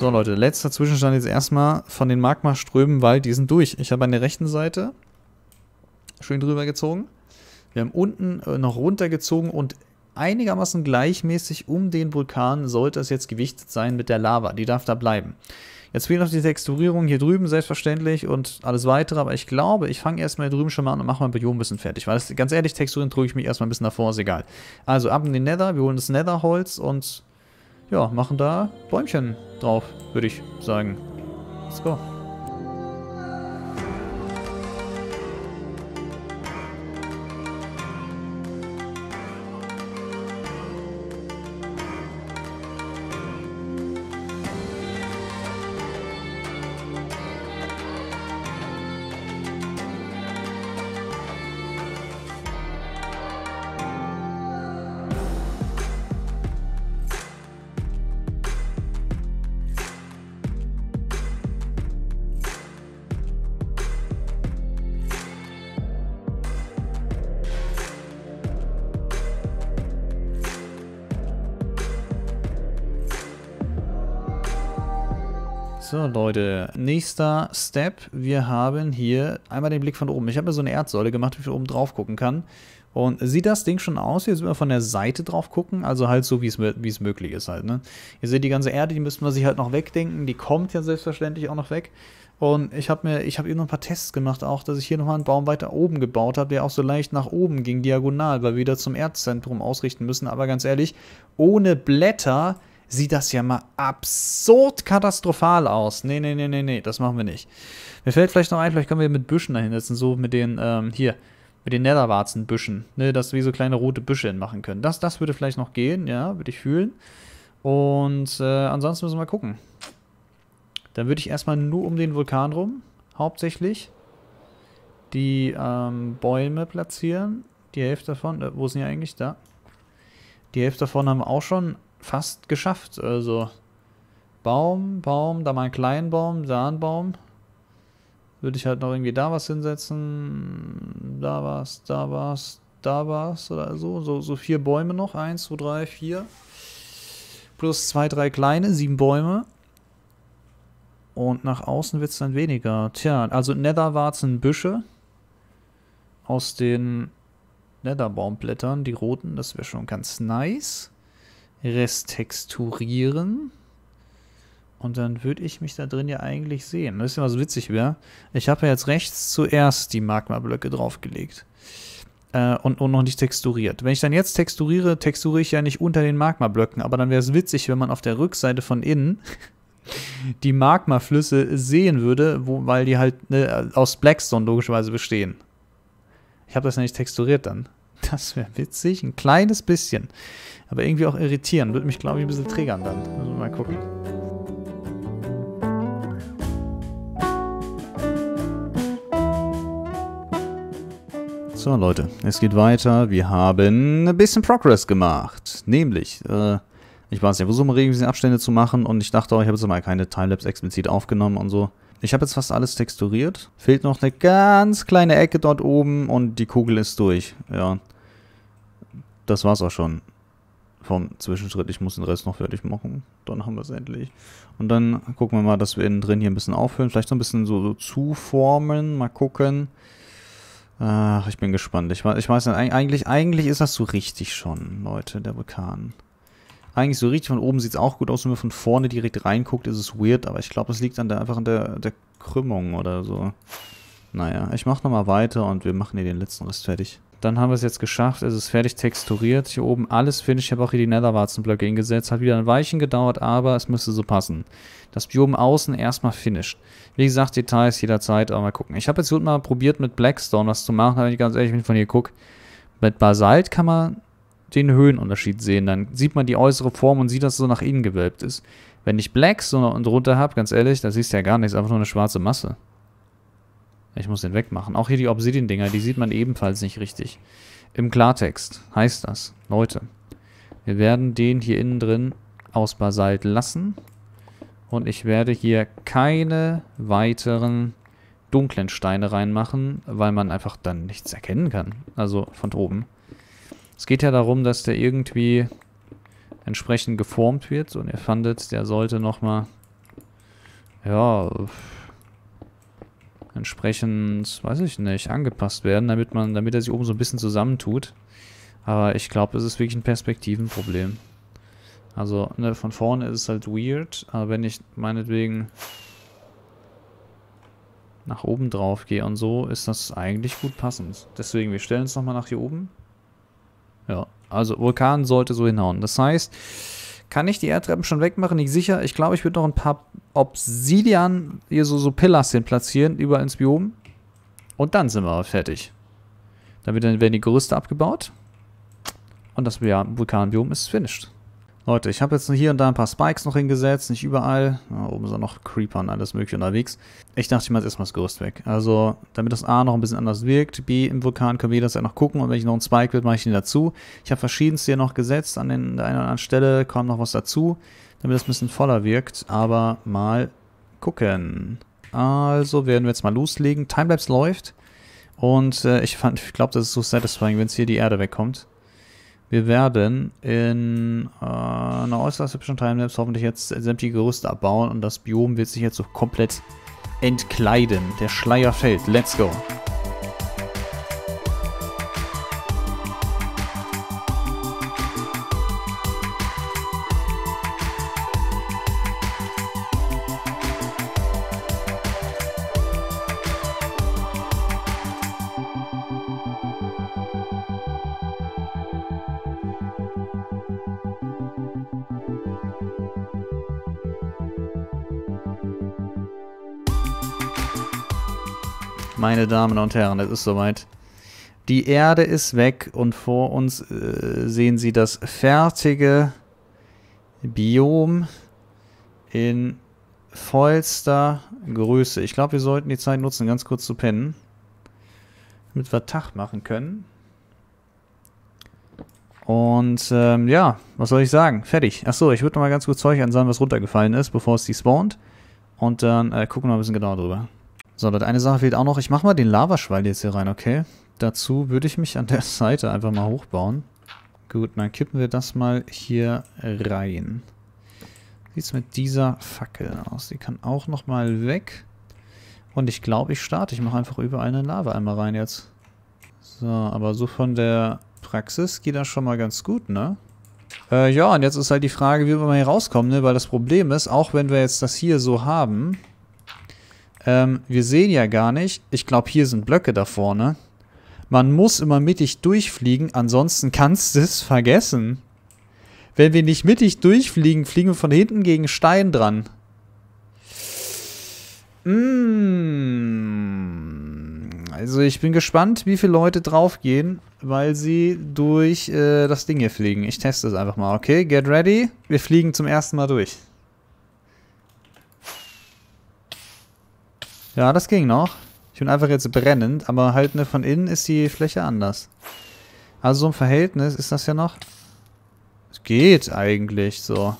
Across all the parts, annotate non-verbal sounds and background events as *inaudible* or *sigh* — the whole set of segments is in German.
So Leute, letzter Zwischenstand jetzt erstmal von den Magma-Strömen, weil die sind durch. Ich habe an der rechten Seite schön drüber gezogen. Wir haben unten äh, noch runtergezogen und einigermaßen gleichmäßig um den Vulkan sollte es jetzt gewichtet sein mit der Lava. Die darf da bleiben. Jetzt fehlt noch die Texturierung hier drüben, selbstverständlich, und alles weitere, aber ich glaube, ich fange erstmal hier drüben schon mal an und mache mein Biom ein bisschen fertig, weil das, ganz ehrlich, Texturen drücke ich mich erstmal ein bisschen davor, ist egal. Also ab in den Nether, wir holen das Netherholz und ja, machen da Bäumchen drauf, würde ich sagen. Let's go. So, Leute. Nächster Step. Wir haben hier einmal den Blick von oben. Ich habe mir so eine Erdsäule gemacht, wie ich oben drauf gucken kann. Und sieht das Ding schon aus? Hier müssen wir von der Seite drauf gucken. Also halt so, wie es möglich ist halt. Ne? Ihr seht die ganze Erde, die müssten wir sich halt noch wegdenken. Die kommt ja selbstverständlich auch noch weg. Und ich habe mir, ich habe eben noch ein paar Tests gemacht auch, dass ich hier nochmal einen Baum weiter oben gebaut habe, der auch so leicht nach oben ging, diagonal, weil wir wieder zum Erdzentrum ausrichten müssen. Aber ganz ehrlich, ohne Blätter sieht das ja mal absurd katastrophal aus. Nee, nee, nee, nee, nee, das machen wir nicht. Mir fällt vielleicht noch ein, vielleicht können wir mit Büschen dahinsetzen, so mit den, ähm, hier, mit den Netherwarzenbüschen, ne, dass wir so kleine rote Büsche machen können. Das, das würde vielleicht noch gehen, ja, würde ich fühlen. Und äh, ansonsten müssen wir mal gucken. Dann würde ich erstmal nur um den Vulkan rum, hauptsächlich, die ähm, Bäume platzieren. Die Hälfte davon, äh, wo sind die eigentlich? Da. Die Hälfte davon haben wir auch schon fast geschafft. Also Baum, Baum, da mal ein kleinen Baum, da ein Baum. Würde ich halt noch irgendwie da was hinsetzen. Da was, da was, da was oder so. So, so vier Bäume noch. Eins, zwei, drei, vier. Plus zwei, drei kleine, sieben Bäume. Und nach außen wird es dann weniger. Tja, also Netherwarzen Büsche aus den Netherbaumblättern, die roten, das wäre schon ganz nice restexturieren. Und dann würde ich mich da drin ja eigentlich sehen. Das ist ja was witzig wäre. Ich habe ja jetzt rechts zuerst die Magma-Blöcke draufgelegt. Äh, und, und noch nicht texturiert. Wenn ich dann jetzt texturiere, texture ich ja nicht unter den Magma-Blöcken. Aber dann wäre es witzig, wenn man auf der Rückseite von innen *laughs* die Magma-Flüsse sehen würde, wo, weil die halt ne, aus Blackstone logischerweise bestehen. Ich habe das ja nicht texturiert dann. Das wäre witzig, ein kleines bisschen. Aber irgendwie auch irritieren, würde mich glaube ich ein bisschen triggern dann. Also mal gucken. So Leute, es geht weiter. Wir haben ein bisschen Progress gemacht. Nämlich, äh, ich weiß ja, versuche mal regelmäßig Abstände zu machen und ich dachte auch, ich habe jetzt mal keine Timelapse explizit aufgenommen und so. Ich habe jetzt fast alles texturiert. Fehlt noch eine ganz kleine Ecke dort oben und die Kugel ist durch. Ja. Das war's auch schon. Vom Zwischenschritt. Ich muss den Rest noch fertig machen. Dann haben wir es endlich. Und dann gucken wir mal, dass wir innen drin hier ein bisschen auffüllen. Vielleicht so ein bisschen so, so zuformen. Mal gucken. Ach, ich bin gespannt. Ich, ich weiß nicht. Eigentlich, eigentlich ist das so richtig schon, Leute, der Vulkan eigentlich so richtig. Von oben sieht es auch gut aus, wenn man von vorne direkt reinguckt, ist es weird, aber ich glaube, es liegt an der, einfach an der, der Krümmung oder so. Naja, ich mache nochmal weiter und wir machen hier den letzten Rest fertig. Dann haben wir es jetzt geschafft, es ist fertig texturiert. Hier oben alles fertig. Ich habe auch hier die Netherwarzenblöcke hingesetzt. Hat wieder ein Weichen gedauert, aber es müsste so passen. Das Biom außen erstmal finished. Wie gesagt, Details jederzeit, aber mal gucken. Ich habe jetzt gut mal probiert mit Blackstone was zu machen, aber ich ganz ehrlich, wenn ich von hier gucke. Mit Basalt kann man den Höhenunterschied sehen. Dann sieht man die äußere Form und sieht, dass es so nach innen gewölbt ist. Wenn ich Blacks so und habe, ganz ehrlich, da siehst du ja gar nichts, einfach nur eine schwarze Masse. Ich muss den wegmachen. Auch hier die Obsidian-Dinger, die sieht man ebenfalls nicht richtig. Im Klartext heißt das, Leute, wir werden den hier innen drin aus Basalt lassen. Und ich werde hier keine weiteren dunklen Steine reinmachen, weil man einfach dann nichts erkennen kann. Also von oben. Es geht ja darum, dass der irgendwie entsprechend geformt wird. Und ihr fandet, der sollte nochmal, ja, entsprechend, weiß ich nicht, angepasst werden, damit man, damit er sich oben so ein bisschen zusammentut. Aber ich glaube, es ist wirklich ein Perspektivenproblem. Also, ne, von vorne ist es halt weird, aber wenn ich meinetwegen nach oben drauf gehe und so, ist das eigentlich gut passend. Deswegen, wir stellen es nochmal nach hier oben. Ja, also Vulkan sollte so hinhauen. Das heißt, kann ich die Erdtreppen schon wegmachen? Nicht sicher. Ich glaube, ich würde noch ein paar Obsidian, hier so, so Pillars hin platzieren, überall ins Biom. Und dann sind wir fertig. Dann werden die Gerüste abgebaut. Und das Vulkanbiom ist finished. Leute, ich habe jetzt hier und da ein paar Spikes noch hingesetzt, nicht überall. Na, oben sind noch Creeper und alles mögliche unterwegs. Ich dachte, ich mache jetzt erstmal das Gerüst weg. Also, damit das A noch ein bisschen anders wirkt, B im Vulkan können wir das ja noch gucken und wenn ich noch einen Spike will, mache ich den dazu. Ich habe verschiedenste hier noch gesetzt, an den, der einen oder anderen Stelle kommt noch was dazu, damit das ein bisschen voller wirkt, aber mal gucken. Also werden wir jetzt mal loslegen. Timelapse läuft und äh, ich, ich glaube, das ist so satisfying, wenn es hier die Erde wegkommt. Wir werden in äh, einer äußerst hübschen Timelapse hoffentlich jetzt sämtliche Gerüste abbauen und das Biom wird sich jetzt so komplett entkleiden. Der Schleier fällt. Let's go! meine Damen und Herren, es ist soweit. Die Erde ist weg und vor uns äh, sehen Sie das fertige Biom in vollster Größe. Ich glaube, wir sollten die Zeit nutzen, ganz kurz zu pennen, damit wir Tag machen können. Und ähm, ja, was soll ich sagen? Fertig. Achso, ich würde nochmal ganz kurz Zeug ansagen, was runtergefallen ist, bevor es despawnt. Und dann äh, gucken wir mal ein bisschen genauer drüber. So, das eine Sache fehlt auch noch. Ich mache mal den Lavaschwall jetzt hier rein, okay? Dazu würde ich mich an der *laughs* Seite einfach mal hochbauen. Gut, dann kippen wir das mal hier rein. Wie sieht's mit dieser Fackel aus? Die kann auch nochmal weg. Und ich glaube, ich starte. Ich mache einfach überall einen Lava einmal rein jetzt. So, aber so von der Praxis geht das schon mal ganz gut, ne? Äh, ja, und jetzt ist halt die Frage, wie wir mal hier rauskommen, ne? Weil das Problem ist, auch wenn wir jetzt das hier so haben, ähm, wir sehen ja gar nicht. Ich glaube, hier sind Blöcke da vorne. Man muss immer mittig durchfliegen, ansonsten kannst *laughs* du es vergessen. Wenn wir nicht mittig durchfliegen, fliegen wir von hinten gegen Stein dran. Mmh. Also ich bin gespannt, wie viele Leute draufgehen, weil sie durch äh, das Ding hier fliegen. Ich teste es einfach mal. Okay, get ready. Wir fliegen zum ersten Mal durch. Ja, das ging noch. Ich bin einfach jetzt brennend, aber halt ne, von innen ist die Fläche anders. Also so ein Verhältnis ist das ja noch. Es geht eigentlich so.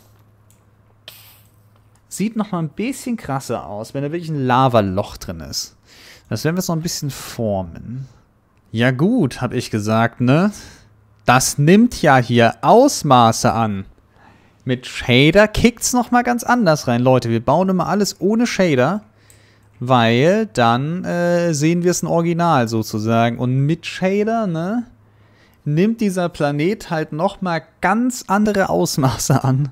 Sieht nochmal ein bisschen krasser aus, wenn da wirklich ein Lavaloch drin ist. Das werden wir jetzt noch ein bisschen formen. Ja gut, habe ich gesagt, ne? Das nimmt ja hier Ausmaße an. Mit Shader kickt's nochmal ganz anders rein. Leute, wir bauen immer alles ohne Shader weil dann äh, sehen wir es ein Original sozusagen. Und mit Shader, ne, nimmt dieser Planet halt nochmal ganz andere Ausmaße an.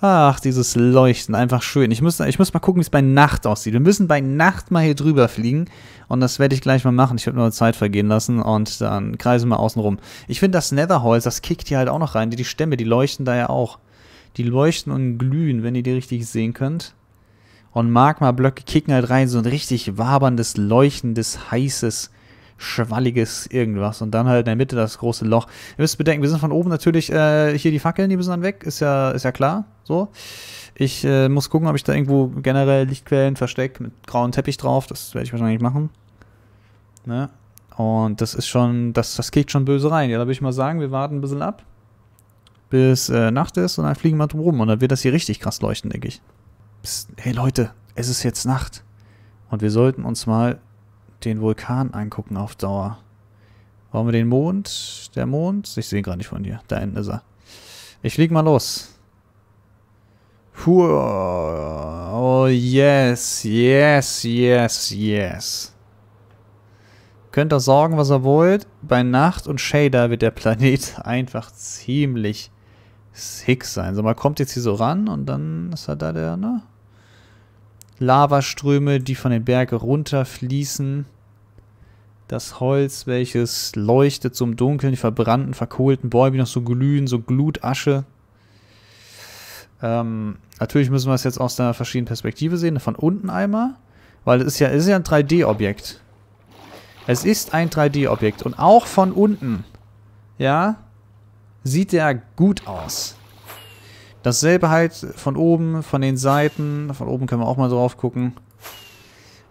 Ach, dieses Leuchten, einfach schön. Ich muss, ich muss mal gucken, wie es bei Nacht aussieht. Wir müssen bei Nacht mal hier drüber fliegen. Und das werde ich gleich mal machen. Ich habe nur Zeit vergehen lassen und dann kreisen wir außen rum. Ich finde das Netherholz, das kickt hier halt auch noch rein. Die, die Stämme, die leuchten da ja auch. Die leuchten und glühen, wenn ihr die richtig sehen könnt. Und Magma-Blöcke kicken halt rein, so ein richtig waberndes, leuchtendes, heißes, schwalliges irgendwas. Und dann halt in der Mitte das große Loch. Ihr müsst bedenken, wir sind von oben natürlich äh, hier die Fackeln, die müssen dann weg, ist ja, ist ja klar. So. Ich äh, muss gucken, ob ich da irgendwo generell Lichtquellen verstecke mit grauen Teppich drauf. Das werde ich wahrscheinlich machen. Ne? Und das ist schon, das, das kickt schon böse rein. Ja, da würde ich mal sagen, wir warten ein bisschen ab, bis äh, Nacht ist und dann fliegen wir drum rum. Und dann wird das hier richtig krass leuchten, denke ich. Psst, hey Leute, es ist jetzt Nacht. Und wir sollten uns mal den Vulkan angucken auf Dauer. Wollen wir den Mond? Der Mond? Ich sehe ihn gerade nicht von hier. Da hinten ist er. Ich flieg mal los. Puh. Oh, yes, yes, yes, yes. Könnt ihr sorgen, was ihr wollt. Bei Nacht und Shader wird der Planet *laughs* einfach ziemlich sick sein. So, also man kommt jetzt hier so ran und dann ist er da der, ne? Lavaströme, die von den Bergen runterfließen. Das Holz, welches leuchtet zum Dunkeln, die verbrannten, verkohlten Bäume, die noch so glühen, so Glutasche. Ähm, natürlich müssen wir es jetzt aus einer verschiedenen Perspektive sehen, von unten einmal, weil es ist ja, es ist ja ein 3D-Objekt. Es ist ein 3D-Objekt und auch von unten, ja, sieht der gut aus. Dasselbe halt von oben, von den Seiten. Von oben können wir auch mal drauf gucken.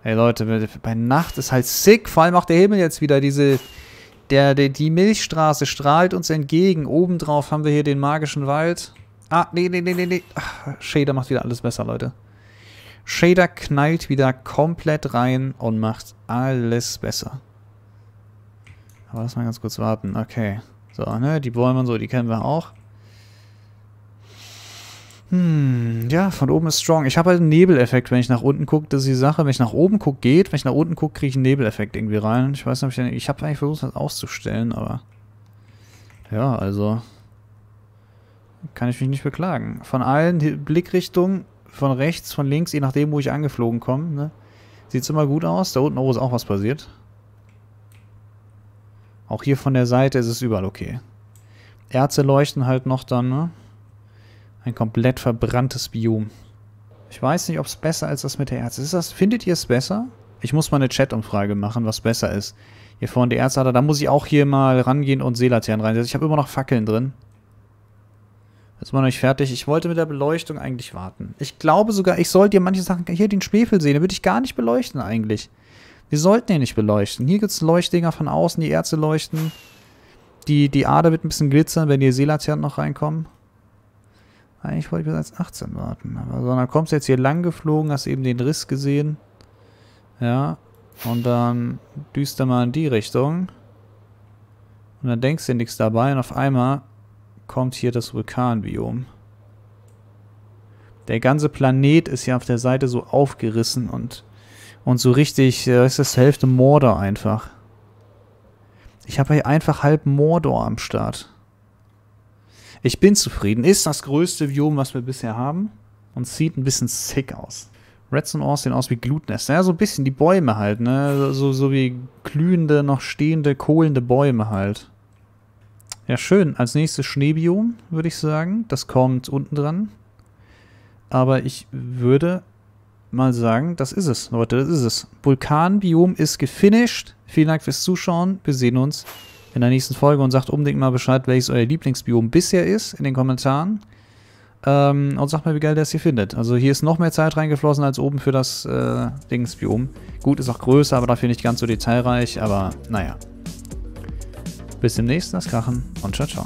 Ey Leute, bei Nacht ist halt sick. Vor allem auch der Himmel jetzt wieder diese... Der, der, die Milchstraße strahlt uns entgegen. Obendrauf haben wir hier den magischen Wald. Ah, nee, nee, nee, nee, nee. Shader macht wieder alles besser, Leute. Shader knallt wieder komplett rein und macht alles besser. Aber lass mal ganz kurz warten. Okay. So, ne, die Bäume und so, die kennen wir auch. Hm, ja, von oben ist strong. Ich habe halt einen Nebeleffekt, wenn ich nach unten gucke, das ist die Sache. Wenn ich nach oben gucke, geht. Wenn ich nach unten gucke, kriege ich einen Nebeleffekt irgendwie rein. Ich weiß nicht, ob ich, ich habe eigentlich versucht, das auszustellen, aber... Ja, also... Kann ich mich nicht beklagen. Von allen Blickrichtungen, von rechts, von links, je nachdem, wo ich angeflogen komme, ne? Sieht immer gut aus. Da unten oben ist auch was passiert. Auch hier von der Seite ist es überall okay. Erze leuchten halt noch dann, ne? Ein komplett verbranntes Biom. Ich weiß nicht, ob es besser als das mit der Erze ist. Das, findet ihr es besser? Ich muss mal eine Chat-Umfrage machen, was besser ist. Hier vorne die Erze da muss ich auch hier mal rangehen und Seelaternen reinsetzen. Ich habe immer noch Fackeln drin. Jetzt sind wir noch nicht fertig. Ich wollte mit der Beleuchtung eigentlich warten. Ich glaube sogar, ich sollte hier manche Sachen... Hier, den Schwefel sehen, den würde ich gar nicht beleuchten eigentlich. Wir sollten den nicht beleuchten. Hier gibt es Leuchtdinger von außen, die Erze leuchten. Die, die Ader wird ein bisschen glitzern, wenn die Seelaternen noch reinkommen. Eigentlich wollte ich bis 18 warten. Aber, dann kommst du jetzt hier lang geflogen, hast eben den Riss gesehen. Ja. Und dann düst du mal in die Richtung. Und dann denkst du dir nichts dabei. Und auf einmal kommt hier das Vulkanbiom. Der ganze Planet ist hier auf der Seite so aufgerissen und, und so richtig, äh, ist das Hälfte Mordor einfach. Ich habe hier einfach halb Mordor am Start. Ich bin zufrieden. Ist das größte Biom, was wir bisher haben. Und sieht ein bisschen sick aus. Reds Redstone Ors sehen aus wie Glutnester. Ja, so ein bisschen die Bäume halt, ne? So, so wie glühende, noch stehende, kohlende Bäume halt. Ja, schön. Als nächstes Schneebiom, würde ich sagen. Das kommt unten dran. Aber ich würde mal sagen, das ist es, Leute, das ist es. Vulkanbiom ist gefinished. Vielen Dank fürs Zuschauen. Wir sehen uns in der nächsten Folge und sagt unbedingt mal Bescheid, welches euer Lieblingsbiom bisher ist in den Kommentaren. Ähm, und sagt mal, wie geil das hier findet. Also hier ist noch mehr Zeit reingeflossen als oben für das äh, Dingsbiom. Gut, ist auch größer, aber dafür nicht ganz so detailreich, aber naja. Bis demnächst, das Krachen und ciao, ciao.